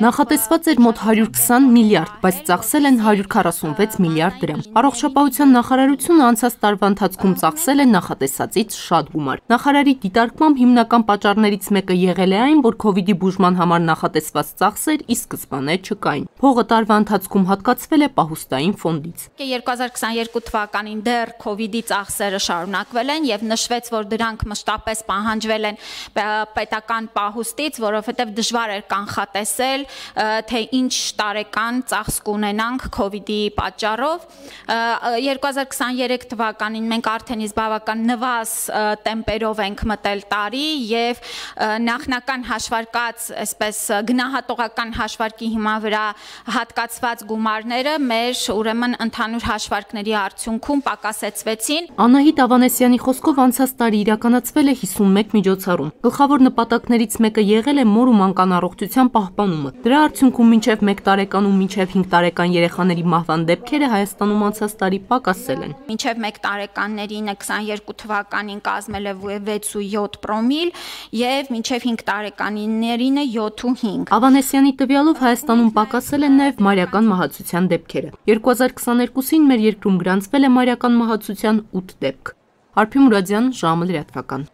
Նախատեսված էր մոտ 120 միլիարդ, բայց ծախսել են 146 միլիարդ դրամ։ Առողջապահության նախարարությունը անցած տարվա ընթացքում ծախսել է նախատեսածից շատ գումար։ Նախարարի դիտարկմամբ հիմնական պատճառներից մեկը եղել է այն, որ COVID-ի բուժման համար նախատեսված ծախսեր ի սկզբանե չկային։ Փողը տարվա ընթացքում հատկացվել է պահուստային ֆոնդից։ 2022 թվականին դեռ COVID-ի ծախսերը շարունակվել են եւ նշվեց, որ դրանք մշտապես պահանջվել են պետական պահուստից, որովհետեւ դժվար էր կանխատեսել տեսել, թե ինչ տարեկան ծախս կունենանք COVID-ի պատճառով։ 2023 թվականին մենք արդեն իսկ բավական նվազ տեմպերով ենք մտել տարի եւ նախնական հաշվարկած, այսպես գնահատողական հաշվարկի հիմա վրա հատկացված գումարները մեր ուրեմն ընդհանուր հաշվարկների արդյունքում պակասեցվեցին։ Անահիտ Ավանեսյանի խոսքով անցած տարի իրականացվել է 51 միջոցառում։ Գլխավոր նպատակներից մեկը եղել է մոր ու մանկան առողջության պահպանումը պաշտպանումը։ Դրա արդյունքում մինչև 1 տարեկան ու մինչև 5 տարեկան երեխաների մահվան դեպքերը Հայաստանում անցած տարի պակասել են։ Մինչև 1 տարեկաններին 22 թվականին կազմել է 6.7 պրոմիլ եւ մինչև 5 տարեկանիներին 7.5։ Ավանեսյանի տվյալով Հայաստանում պակասել են նաեւ մարիական մահացության դեպքերը։ 2022-ին մեր երկրում գրանցվել է մարիական մահացության 8 դեպք։ Արփի Մուրադյան, ժամը լրատվական։